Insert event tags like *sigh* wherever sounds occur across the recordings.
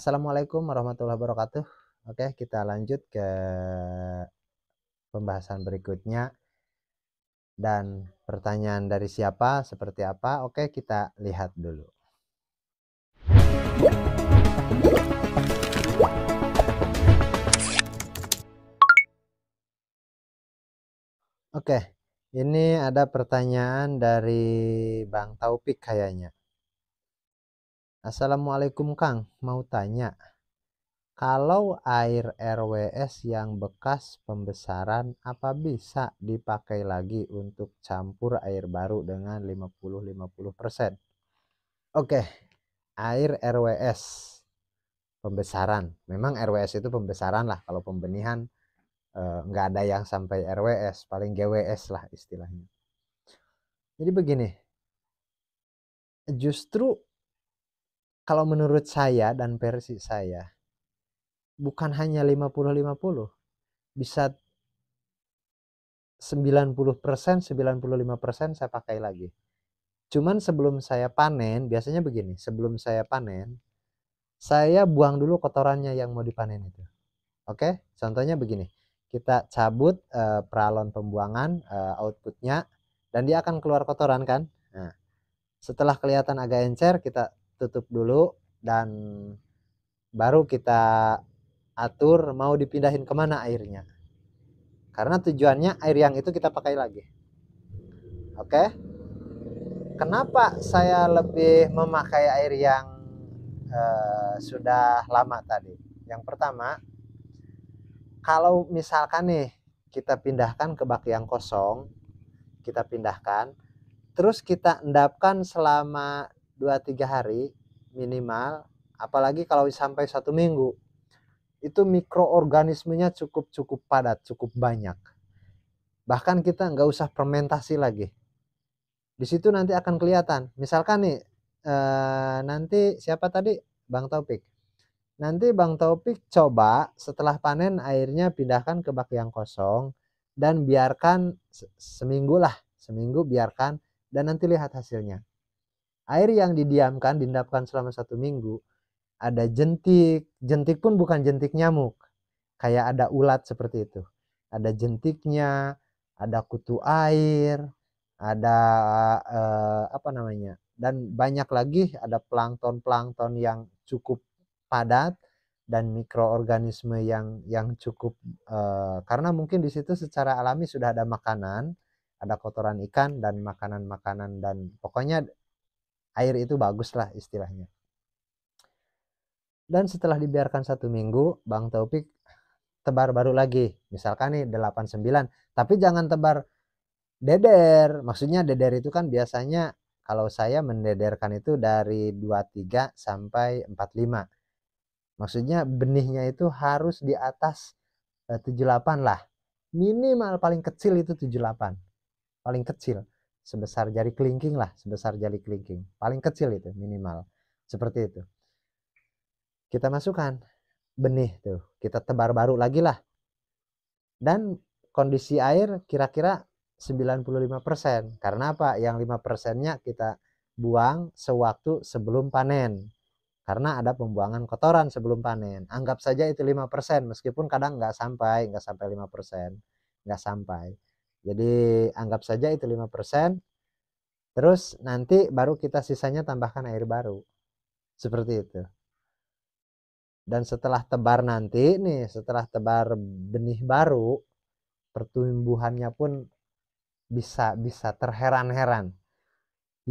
Assalamualaikum warahmatullahi wabarakatuh. Oke, kita lanjut ke pembahasan berikutnya. Dan pertanyaan dari siapa, seperti apa? Oke, kita lihat dulu. Oke, ini ada pertanyaan dari Bang Taufik kayaknya. Assalamualaikum Kang, mau tanya. Kalau air RWS yang bekas pembesaran apa bisa dipakai lagi untuk campur air baru dengan 50-50%? Oke, air RWS pembesaran. Memang RWS itu pembesaran lah kalau pembenihan eh, nggak ada yang sampai RWS, paling GWS lah istilahnya. Jadi begini, justru kalau menurut saya dan versi saya bukan hanya 50-50 bisa 90% 95% saya pakai lagi cuman sebelum saya panen biasanya begini sebelum saya panen saya buang dulu kotorannya yang mau dipanen itu oke contohnya begini kita cabut e, peralon pembuangan e, outputnya dan dia akan keluar kotoran kan nah, setelah kelihatan agak encer kita tutup dulu dan baru kita atur mau dipindahin kemana airnya karena tujuannya air yang itu kita pakai lagi oke kenapa saya lebih memakai air yang eh, sudah lama tadi yang pertama kalau misalkan nih kita pindahkan ke bak yang kosong kita pindahkan terus kita endapkan selama dua tiga hari minimal apalagi kalau sampai satu minggu itu mikroorganismenya cukup cukup padat cukup banyak bahkan kita nggak usah fermentasi lagi di situ nanti akan kelihatan misalkan nih eh, nanti siapa tadi bang Taufik nanti bang Taufik coba setelah panen airnya pindahkan ke bak yang kosong dan biarkan seminggu lah seminggu biarkan dan nanti lihat hasilnya air yang didiamkan diendapkan selama satu minggu ada jentik jentik pun bukan jentik nyamuk kayak ada ulat seperti itu ada jentiknya ada kutu air ada eh, apa namanya dan banyak lagi ada plankton-plankton yang cukup padat dan mikroorganisme yang yang cukup eh, karena mungkin di situ secara alami sudah ada makanan ada kotoran ikan dan makanan-makanan dan pokoknya air itu bagus lah istilahnya dan setelah dibiarkan satu minggu Bang Taufik tebar baru lagi misalkan nih 89 tapi jangan tebar deder maksudnya deder itu kan biasanya kalau saya mendederkan itu dari 23 sampai 45 maksudnya benihnya itu harus di atas 78 eh, lah minimal paling kecil itu 78 paling kecil sebesar jari kelingking lah, sebesar jari kelingking. Paling kecil itu minimal. Seperti itu. Kita masukkan benih tuh. Kita tebar baru lagi lah. Dan kondisi air kira-kira 95%. Karena apa? Yang 5%-nya kita buang sewaktu sebelum panen. Karena ada pembuangan kotoran sebelum panen. Anggap saja itu 5% meskipun kadang nggak sampai, nggak sampai 5%. Nggak sampai jadi anggap saja itu 5%. Terus nanti baru kita sisanya tambahkan air baru. Seperti itu. Dan setelah tebar nanti nih, setelah tebar benih baru, pertumbuhannya pun bisa bisa terheran-heran.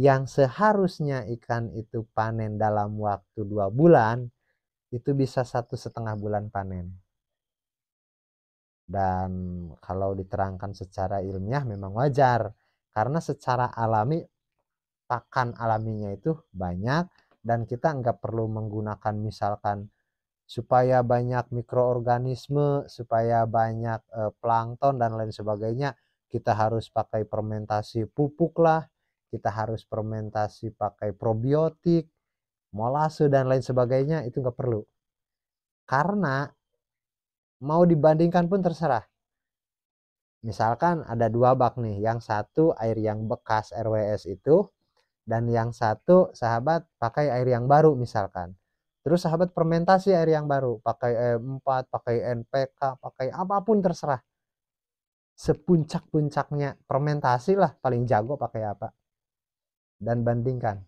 Yang seharusnya ikan itu panen dalam waktu dua bulan, itu bisa satu setengah bulan panen dan kalau diterangkan secara ilmiah memang wajar karena secara alami pakan alaminya itu banyak dan kita nggak perlu menggunakan misalkan supaya banyak mikroorganisme supaya banyak e, plankton dan lain sebagainya kita harus pakai fermentasi pupuk lah kita harus fermentasi pakai probiotik molase dan lain sebagainya itu nggak perlu karena mau dibandingkan pun terserah. Misalkan ada dua bak nih, yang satu air yang bekas RWS itu, dan yang satu sahabat pakai air yang baru misalkan. Terus sahabat fermentasi air yang baru, pakai E4, pakai NPK, pakai apapun terserah. Sepuncak-puncaknya fermentasi lah paling jago pakai apa. Dan bandingkan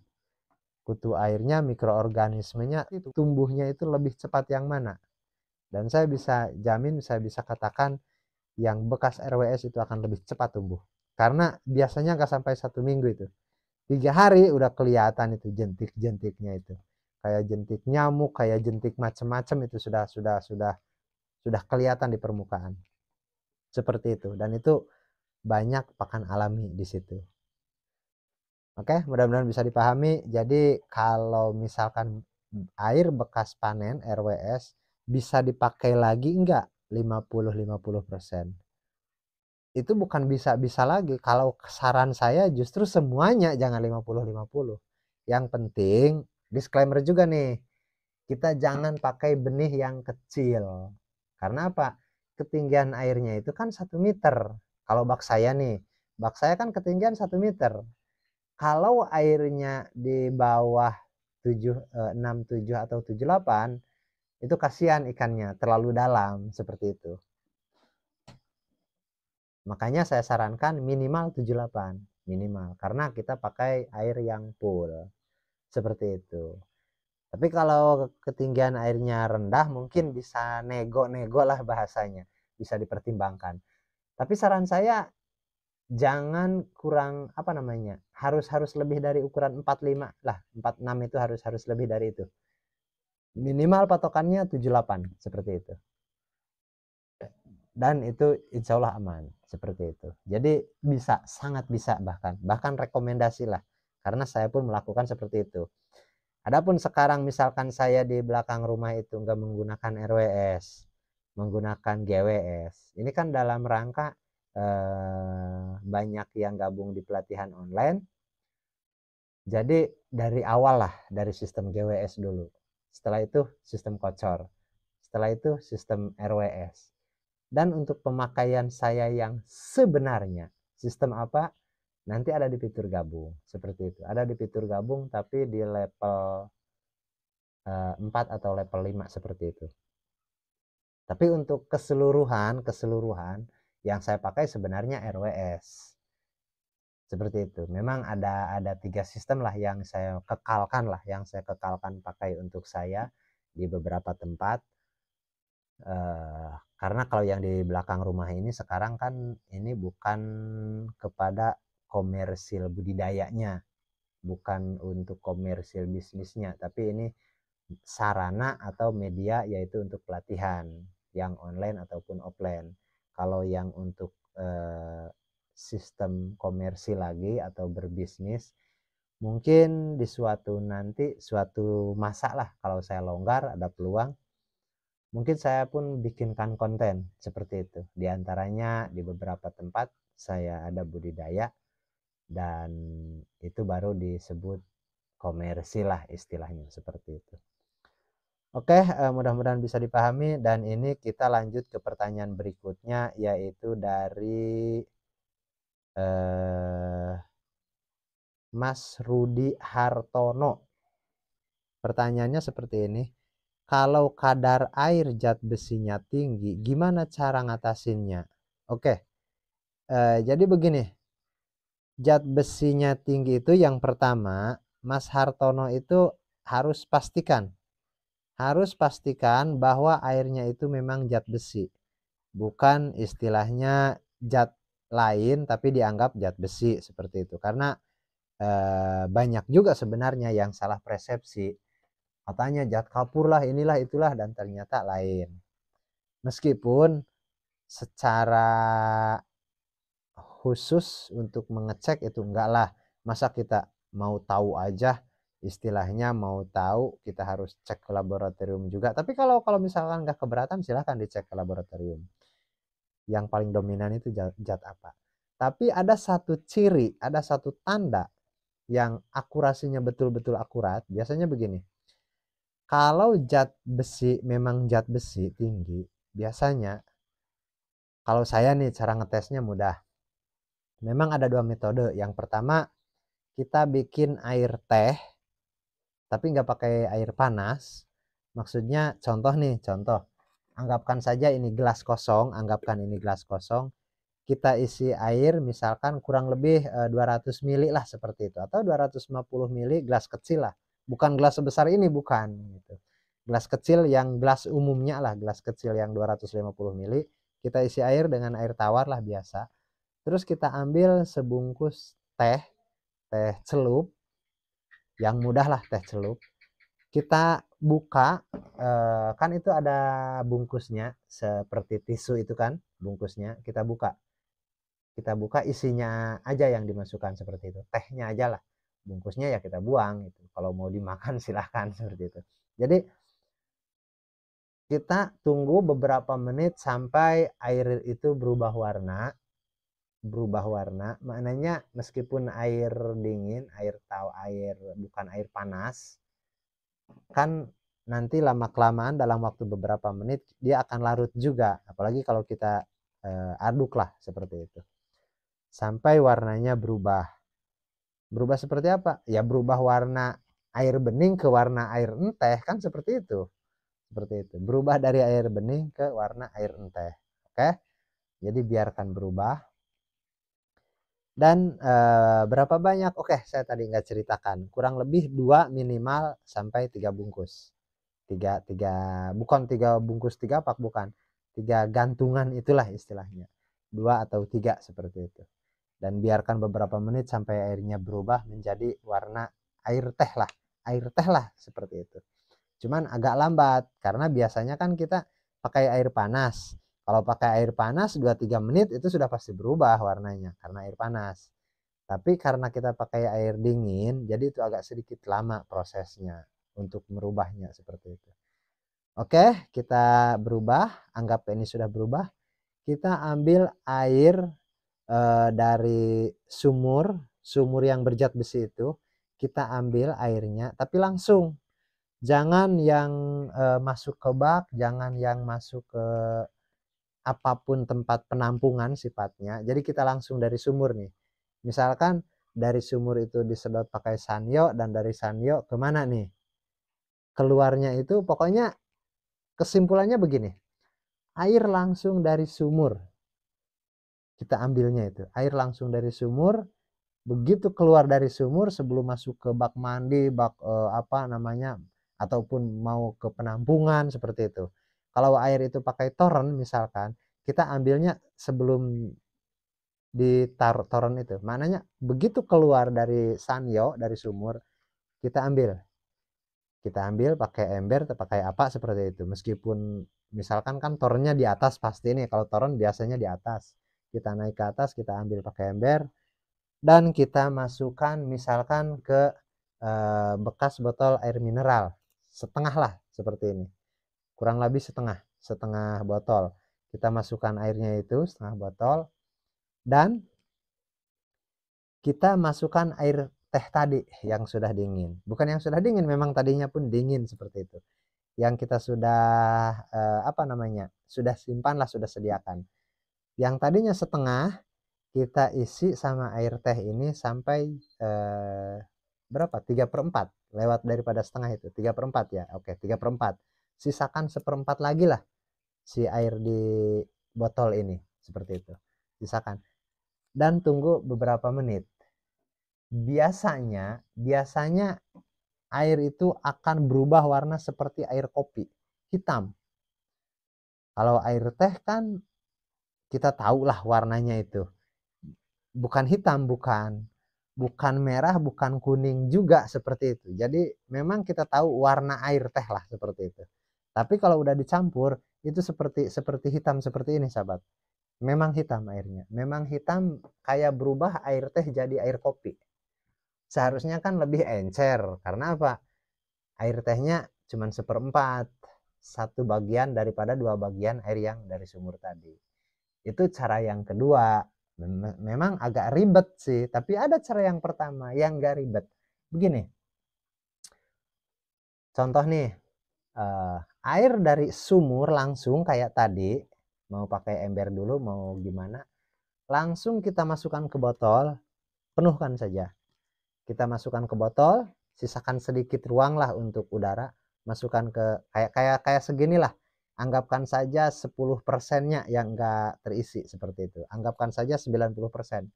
kutu airnya, mikroorganismenya, tumbuhnya itu lebih cepat yang mana. Dan saya bisa jamin, saya bisa katakan yang bekas RWS itu akan lebih cepat tumbuh. Karena biasanya nggak sampai satu minggu itu. Tiga hari udah kelihatan itu jentik-jentiknya itu. Kayak jentik nyamuk, kayak jentik macem-macem itu sudah sudah sudah sudah kelihatan di permukaan. Seperti itu. Dan itu banyak pakan alami di situ. Oke, mudah-mudahan bisa dipahami. Jadi kalau misalkan air bekas panen RWS bisa dipakai lagi enggak 50-50%. Itu bukan bisa-bisa lagi. Kalau saran saya justru semuanya jangan 50-50. Yang penting disclaimer juga nih. Kita jangan pakai benih yang kecil. Karena apa? Ketinggian airnya itu kan satu meter. Kalau bak saya nih, bak saya kan ketinggian satu meter. Kalau airnya di bawah 7, 6, 7 atau 78, itu kasihan ikannya terlalu dalam seperti itu. Makanya saya sarankan minimal 78, minimal karena kita pakai air yang full. Seperti itu. Tapi kalau ketinggian airnya rendah mungkin bisa nego-nego lah bahasanya, bisa dipertimbangkan. Tapi saran saya jangan kurang apa namanya? harus harus lebih dari ukuran 45 lah, 46 itu harus harus lebih dari itu minimal patokannya 78 seperti itu dan itu insya Allah aman seperti itu jadi bisa sangat bisa bahkan bahkan rekomendasi lah karena saya pun melakukan seperti itu adapun sekarang misalkan saya di belakang rumah itu nggak menggunakan RWS menggunakan GWS ini kan dalam rangka eh, banyak yang gabung di pelatihan online jadi dari awal lah dari sistem GWS dulu setelah itu sistem kocor. Setelah itu sistem RWS. Dan untuk pemakaian saya yang sebenarnya, sistem apa? Nanti ada di fitur gabung, seperti itu. Ada di fitur gabung tapi di level uh, eh, 4 atau level 5 seperti itu. Tapi untuk keseluruhan, keseluruhan yang saya pakai sebenarnya RWS seperti itu. Memang ada ada tiga sistem lah yang saya kekalkan lah, yang saya kekalkan pakai untuk saya di beberapa tempat. Uh, karena kalau yang di belakang rumah ini sekarang kan ini bukan kepada komersil budidayanya, bukan untuk komersil bisnisnya, tapi ini sarana atau media yaitu untuk pelatihan yang online ataupun offline. Kalau yang untuk uh, sistem komersi lagi atau berbisnis mungkin di suatu nanti suatu masa lah kalau saya longgar ada peluang mungkin saya pun bikinkan konten seperti itu diantaranya di beberapa tempat saya ada budidaya dan itu baru disebut komersi lah istilahnya seperti itu Oke, eh, mudah-mudahan bisa dipahami dan ini kita lanjut ke pertanyaan berikutnya yaitu dari eh, Mas Rudi Hartono. Pertanyaannya seperti ini. Kalau kadar air zat besinya tinggi, gimana cara ngatasinnya? Oke. Eh, jadi begini. Zat besinya tinggi itu yang pertama, Mas Hartono itu harus pastikan harus pastikan bahwa airnya itu memang zat besi bukan istilahnya zat lain tapi dianggap zat besi seperti itu karena e, banyak juga sebenarnya yang salah persepsi katanya zat kapur lah inilah itulah dan ternyata lain meskipun secara khusus untuk mengecek itu enggak lah masa kita mau tahu aja istilahnya mau tahu kita harus cek ke laboratorium juga tapi kalau kalau misalkan nggak keberatan silahkan dicek ke laboratorium yang paling dominan itu zat, apa. Tapi ada satu ciri, ada satu tanda yang akurasinya betul-betul akurat. Biasanya begini, kalau zat besi memang zat besi tinggi, biasanya kalau saya nih cara ngetesnya mudah. Memang ada dua metode. Yang pertama kita bikin air teh tapi nggak pakai air panas maksudnya contoh nih contoh anggapkan saja ini gelas kosong, anggapkan ini gelas kosong. Kita isi air misalkan kurang lebih 200 eh, ml lah seperti itu atau 250 ml gelas kecil lah. Bukan gelas sebesar ini bukan gitu. Gelas kecil yang gelas umumnya lah, gelas kecil yang 250 ml kita isi air dengan air tawar lah biasa. Terus kita ambil sebungkus teh, teh celup. Yang mudah lah teh celup kita buka eh, kan itu ada bungkusnya seperti tisu itu kan bungkusnya kita buka kita buka isinya aja yang dimasukkan seperti itu tehnya aja lah bungkusnya ya kita buang gitu kalau mau dimakan *laughs* silahkan seperti itu jadi kita tunggu beberapa menit sampai air itu berubah warna berubah warna maknanya meskipun air dingin air tahu air bukan air panas kan nanti lama kelamaan dalam waktu beberapa menit dia akan larut juga apalagi kalau kita e, aduk lah seperti itu sampai warnanya berubah berubah seperti apa ya berubah warna air bening ke warna air enteh kan seperti itu seperti itu berubah dari air bening ke warna air enteh oke jadi biarkan berubah dan e, berapa banyak oke saya tadi nggak ceritakan kurang lebih dua minimal sampai tiga bungkus tiga tiga bukan tiga bungkus tiga pak bukan tiga gantungan itulah istilahnya dua atau tiga seperti itu dan biarkan beberapa menit sampai airnya berubah menjadi warna air teh lah air teh lah seperti itu cuman agak lambat karena biasanya kan kita pakai air panas kalau pakai air panas 2-3 menit itu sudah pasti berubah warnanya karena air panas. Tapi karena kita pakai air dingin, jadi itu agak sedikit lama prosesnya untuk merubahnya seperti itu. Oke, kita berubah, anggap ini sudah berubah. Kita ambil air e, dari sumur, sumur yang berjat besi itu, kita ambil airnya tapi langsung. Jangan yang e, masuk ke bak, jangan yang masuk ke apapun tempat penampungan sifatnya. Jadi kita langsung dari sumur nih. Misalkan dari sumur itu disedot pakai sanyo dan dari sanyo kemana nih? Keluarnya itu pokoknya kesimpulannya begini. Air langsung dari sumur. Kita ambilnya itu. Air langsung dari sumur. Begitu keluar dari sumur sebelum masuk ke bak mandi, bak eh, apa namanya, ataupun mau ke penampungan seperti itu kalau air itu pakai toren misalkan, kita ambilnya sebelum di toren itu. Maknanya begitu keluar dari sanyo, dari sumur, kita ambil. Kita ambil pakai ember atau pakai apa seperti itu. Meskipun misalkan kan torennya di atas pasti ini Kalau toren biasanya di atas. Kita naik ke atas, kita ambil pakai ember. Dan kita masukkan misalkan ke eh, bekas botol air mineral. Setengah lah seperti ini kurang lebih setengah setengah botol kita masukkan airnya itu setengah botol dan kita masukkan air teh tadi yang sudah dingin bukan yang sudah dingin memang tadinya pun dingin seperti itu yang kita sudah eh, apa namanya sudah simpanlah sudah sediakan yang tadinya setengah kita isi sama air teh ini sampai eh, berapa tiga per empat lewat daripada setengah itu tiga per empat ya oke tiga per empat sisakan seperempat lagi lah si air di botol ini seperti itu sisakan dan tunggu beberapa menit biasanya biasanya air itu akan berubah warna seperti air kopi hitam kalau air teh kan kita tahu lah warnanya itu bukan hitam bukan bukan merah, bukan kuning juga seperti itu. Jadi memang kita tahu warna air teh lah seperti itu. Tapi kalau udah dicampur itu seperti seperti hitam seperti ini sahabat. Memang hitam airnya. Memang hitam kayak berubah air teh jadi air kopi. Seharusnya kan lebih encer karena apa? Air tehnya cuma seperempat satu bagian daripada dua bagian air yang dari sumur tadi. Itu cara yang kedua. Memang agak ribet sih, tapi ada cara yang pertama yang gak ribet. Begini, contoh nih, uh, air dari sumur langsung kayak tadi mau pakai ember dulu mau gimana langsung kita masukkan ke botol penuhkan saja kita masukkan ke botol sisakan sedikit ruang lah untuk udara masukkan ke kayak kayak kayak lah anggapkan saja 10 persennya yang enggak terisi seperti itu anggapkan saja 90 persen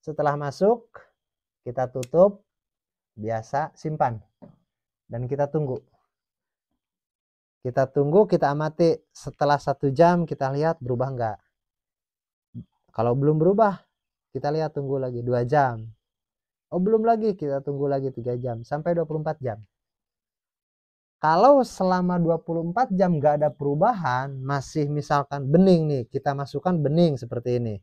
setelah masuk kita tutup biasa simpan dan kita tunggu kita tunggu, kita amati. Setelah satu jam kita lihat berubah enggak. Kalau belum berubah, kita lihat tunggu lagi dua jam. Oh belum lagi, kita tunggu lagi tiga jam sampai 24 jam. Kalau selama 24 jam enggak ada perubahan, masih misalkan bening nih, kita masukkan bening seperti ini.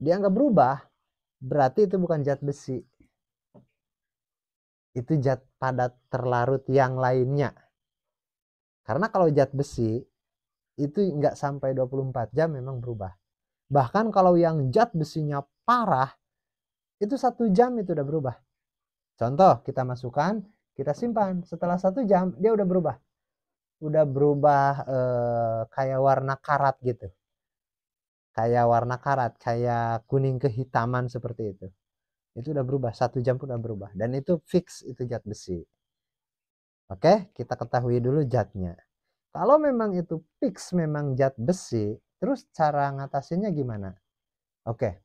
Dia enggak berubah, berarti itu bukan zat besi. Itu zat padat terlarut yang lainnya. Karena kalau zat besi itu nggak sampai 24 jam memang berubah. Bahkan kalau yang zat besinya parah, itu satu jam itu udah berubah. Contoh, kita masukkan, kita simpan. Setelah satu jam, dia udah berubah. Udah berubah eh, kayak warna karat gitu. Kayak warna karat, kayak kuning kehitaman seperti itu. Itu udah berubah, satu jam pun udah berubah. Dan itu fix, itu zat besi. Oke, kita ketahui dulu zatnya. Kalau memang itu fix memang zat besi, terus cara ngatasinnya gimana? Oke.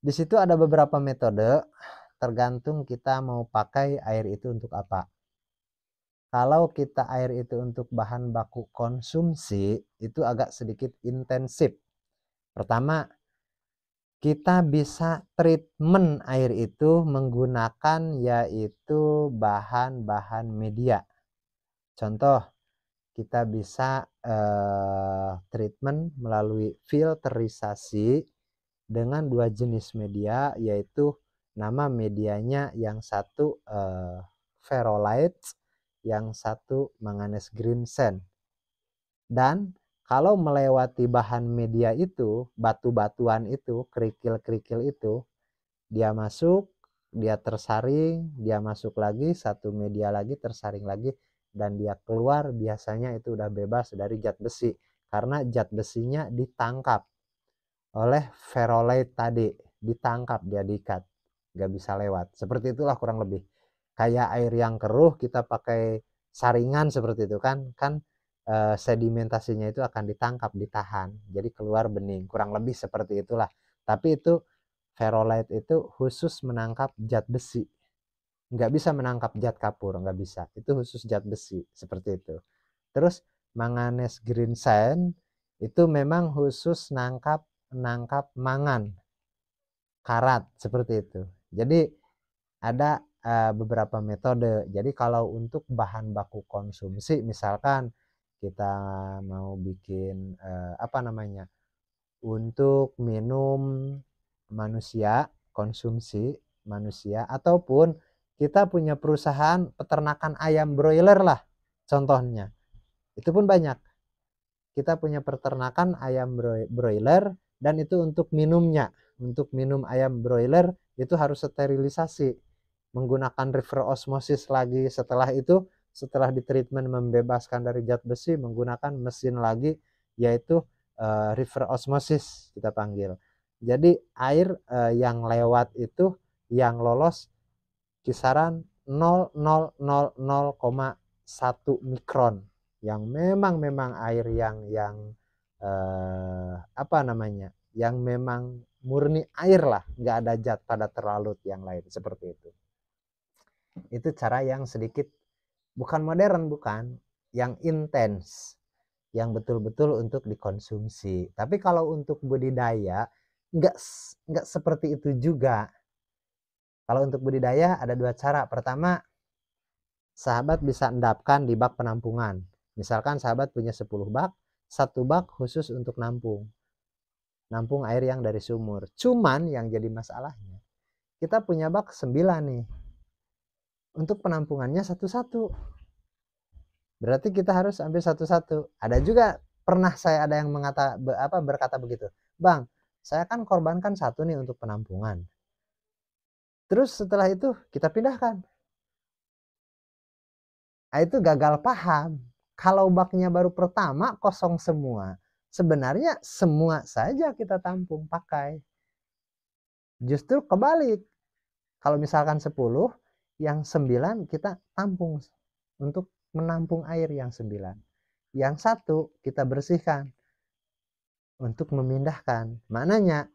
Di situ ada beberapa metode tergantung kita mau pakai air itu untuk apa. Kalau kita air itu untuk bahan baku konsumsi, itu agak sedikit intensif. Pertama, kita bisa treatment air itu menggunakan yaitu bahan-bahan media. Contoh, kita bisa uh, treatment melalui filterisasi dengan dua jenis media yaitu nama medianya yang satu eh, ferrolite, yang satu manganese green sand. Dan kalau melewati bahan media itu, batu-batuan itu, kerikil-kerikil itu, dia masuk, dia tersaring, dia masuk lagi, satu media lagi, tersaring lagi, dan dia keluar biasanya itu udah bebas dari zat besi. Karena zat besinya ditangkap oleh ferrolite tadi, ditangkap dia diikat, gak bisa lewat. Seperti itulah kurang lebih. Kayak air yang keruh kita pakai saringan seperti itu kan, kan Eh, sedimentasinya itu akan ditangkap, ditahan. Jadi keluar bening, kurang lebih seperti itulah. Tapi itu ferrolite itu khusus menangkap zat besi. Nggak bisa menangkap zat kapur, nggak bisa. Itu khusus zat besi, seperti itu. Terus manganese green sand itu memang khusus nangkap nangkap mangan karat seperti itu. Jadi ada eh, beberapa metode. Jadi kalau untuk bahan baku konsumsi misalkan kita mau bikin eh, apa namanya untuk minum manusia konsumsi manusia ataupun kita punya perusahaan peternakan ayam broiler lah contohnya itu pun banyak kita punya peternakan ayam broiler dan itu untuk minumnya untuk minum ayam broiler itu harus sterilisasi menggunakan river osmosis lagi setelah itu setelah ditreatment membebaskan dari zat besi menggunakan mesin lagi yaitu uh, river osmosis kita panggil. Jadi air uh, yang lewat itu yang lolos kisaran 0,000,1 mikron yang memang memang air yang yang uh, apa namanya yang memang murni air lah nggak ada zat pada terlalu yang lain seperti itu itu cara yang sedikit bukan modern bukan yang intens yang betul-betul untuk dikonsumsi tapi kalau untuk budidaya nggak nggak seperti itu juga kalau untuk budidaya ada dua cara pertama sahabat bisa endapkan di bak penampungan misalkan sahabat punya 10 bak satu bak khusus untuk nampung nampung air yang dari sumur cuman yang jadi masalahnya kita punya bak 9 nih untuk penampungannya satu-satu. Berarti kita harus ambil satu-satu. Ada juga pernah saya ada yang mengata apa berkata begitu, "Bang, saya kan korbankan satu nih untuk penampungan." Terus setelah itu kita pindahkan. Nah, itu gagal paham. Kalau baknya baru pertama kosong semua, sebenarnya semua saja kita tampung pakai. Justru kebalik. Kalau misalkan 10, yang sembilan kita tampung untuk menampung air yang sembilan. Yang satu kita bersihkan untuk memindahkan. Maknanya,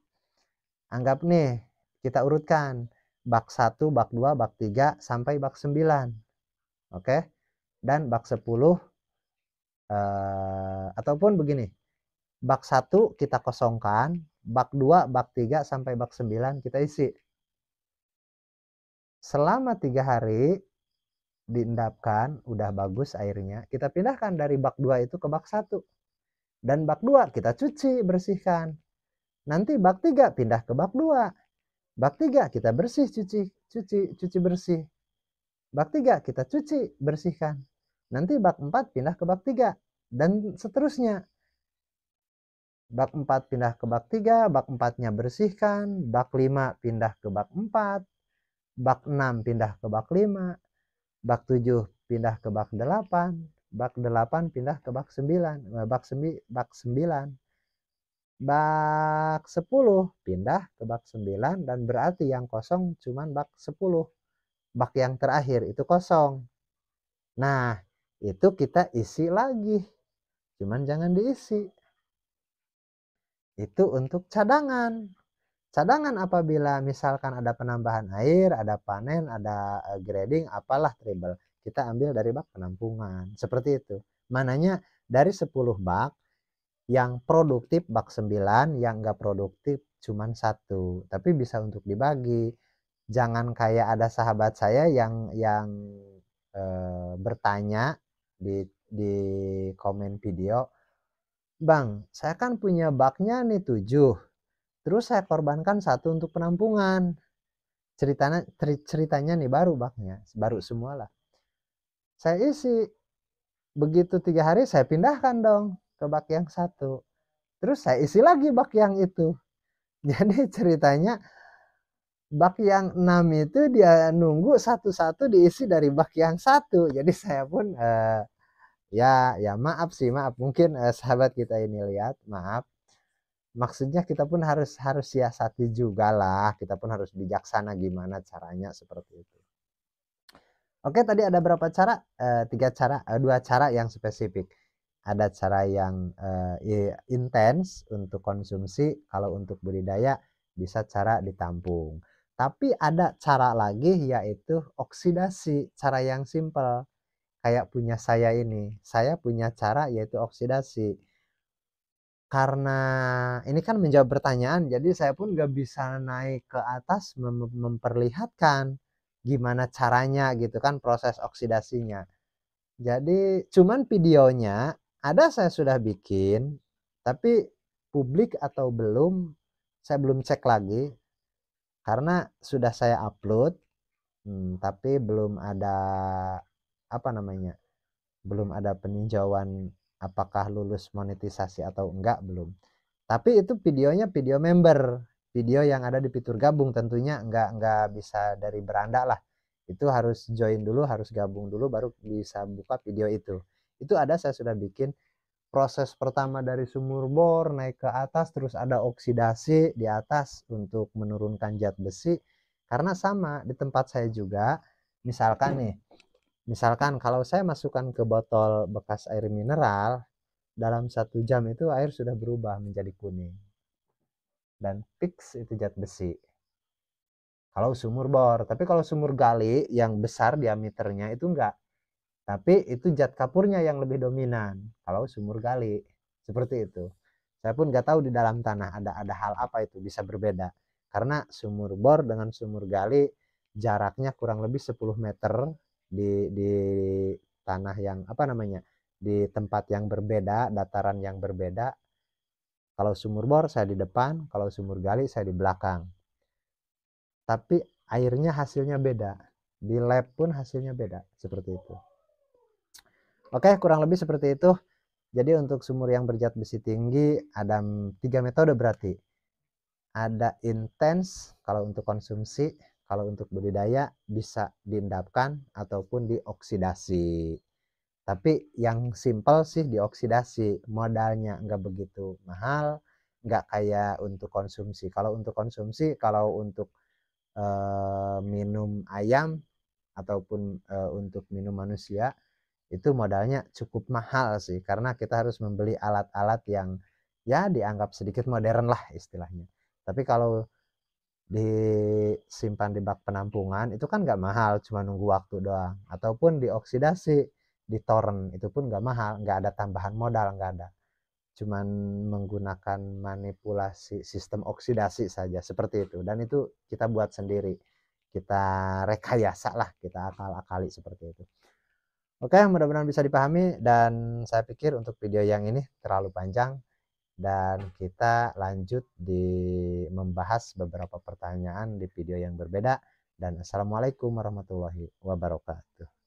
Anggap nih, kita urutkan bak satu, bak dua, bak tiga sampai bak sembilan, Oke. Dan bak sepuluh eh, ataupun begini. Bak satu kita kosongkan, bak dua, bak tiga sampai bak sembilan kita isi selama tiga hari diendapkan udah bagus airnya kita pindahkan dari bak dua itu ke bak satu dan bak dua kita cuci bersihkan nanti bak tiga pindah ke bak dua bak tiga kita bersih cuci cuci cuci bersih bak tiga kita cuci bersihkan nanti bak empat pindah ke bak tiga dan seterusnya bak empat pindah ke bak tiga bak empatnya bersihkan bak lima pindah ke bak empat bak 6 pindah ke bak 5, bak 7 pindah ke bak 8, bak 8 pindah ke bak 9, eh, bak 9, bak 9. Bak 10 pindah ke bak 9 dan berarti yang kosong cuman bak 10. Bak yang terakhir itu kosong. Nah, itu kita isi lagi. Cuman jangan diisi. Itu untuk cadangan. Cadangan apabila misalkan ada penambahan air, ada panen, ada eh, grading, apalah tribal. Kita ambil dari bak penampungan. Seperti itu. Mananya dari 10 bak yang produktif bak 9, yang enggak produktif cuma satu. Tapi bisa untuk dibagi. Jangan kayak ada sahabat saya yang yang e, bertanya di di komen video, "Bang, saya kan punya baknya nih tujuh. Terus saya korbankan satu untuk penampungan. Ceritanya ceritanya nih baru baknya, baru semualah. Saya isi begitu tiga hari saya pindahkan dong ke bak yang satu. Terus saya isi lagi bak yang itu. *laughs* Jadi ceritanya bak yang enam itu dia nunggu satu-satu diisi dari bak yang satu. *laughs* Jadi saya pun eh, ya ya maaf sih maaf mungkin eh, sahabat kita ini lihat maaf maksudnya kita pun harus harus siasati juga lah kita pun harus bijaksana gimana caranya seperti itu oke tadi ada berapa cara e, tiga cara e, dua cara yang spesifik ada cara yang e, intens untuk konsumsi kalau untuk budidaya bisa cara ditampung tapi ada cara lagi yaitu oksidasi, cara yang simple. Kayak punya saya ini, saya punya cara yaitu oksidasi karena ini kan menjawab pertanyaan, jadi saya pun gak bisa naik ke atas mem memperlihatkan gimana caranya gitu kan proses oksidasinya. Jadi cuman videonya ada saya sudah bikin, tapi publik atau belum saya belum cek lagi karena sudah saya upload, hmm, tapi belum ada apa namanya, belum ada peninjauan apakah lulus monetisasi atau enggak belum tapi itu videonya video member video yang ada di fitur gabung tentunya enggak enggak bisa dari beranda lah itu harus join dulu harus gabung dulu baru bisa buka video itu itu ada saya sudah bikin proses pertama dari sumur bor naik ke atas terus ada oksidasi di atas untuk menurunkan zat besi karena sama di tempat saya juga misalkan nih Misalkan kalau saya masukkan ke botol bekas air mineral, dalam satu jam itu air sudah berubah menjadi kuning. Dan fix itu zat besi. Kalau sumur bor, tapi kalau sumur gali yang besar diameternya itu enggak. Tapi itu zat kapurnya yang lebih dominan kalau sumur gali. Seperti itu. Saya pun nggak tahu di dalam tanah ada ada hal apa itu bisa berbeda. Karena sumur bor dengan sumur gali jaraknya kurang lebih 10 meter di di tanah yang apa namanya di tempat yang berbeda dataran yang berbeda kalau sumur bor saya di depan kalau sumur gali saya di belakang tapi airnya hasilnya beda di lab pun hasilnya beda seperti itu oke kurang lebih seperti itu jadi untuk sumur yang berjat besi tinggi ada tiga metode berarti ada intens kalau untuk konsumsi kalau untuk budidaya bisa diendapkan ataupun dioksidasi. Tapi yang simple sih dioksidasi, modalnya nggak begitu mahal, nggak kayak untuk konsumsi. Kalau untuk konsumsi, kalau untuk e, minum ayam ataupun e, untuk minum manusia itu modalnya cukup mahal sih, karena kita harus membeli alat-alat yang ya dianggap sedikit modern lah istilahnya. Tapi kalau disimpan di bak penampungan itu kan nggak mahal cuma nunggu waktu doang ataupun dioksidasi di torrent itu pun nggak mahal nggak ada tambahan modal nggak ada cuman menggunakan manipulasi sistem oksidasi saja seperti itu dan itu kita buat sendiri kita rekayasa lah kita akal-akali seperti itu oke mudah-mudahan bisa dipahami dan saya pikir untuk video yang ini terlalu panjang dan kita lanjut di membahas beberapa pertanyaan di video yang berbeda dan assalamualaikum warahmatullahi wabarakatuh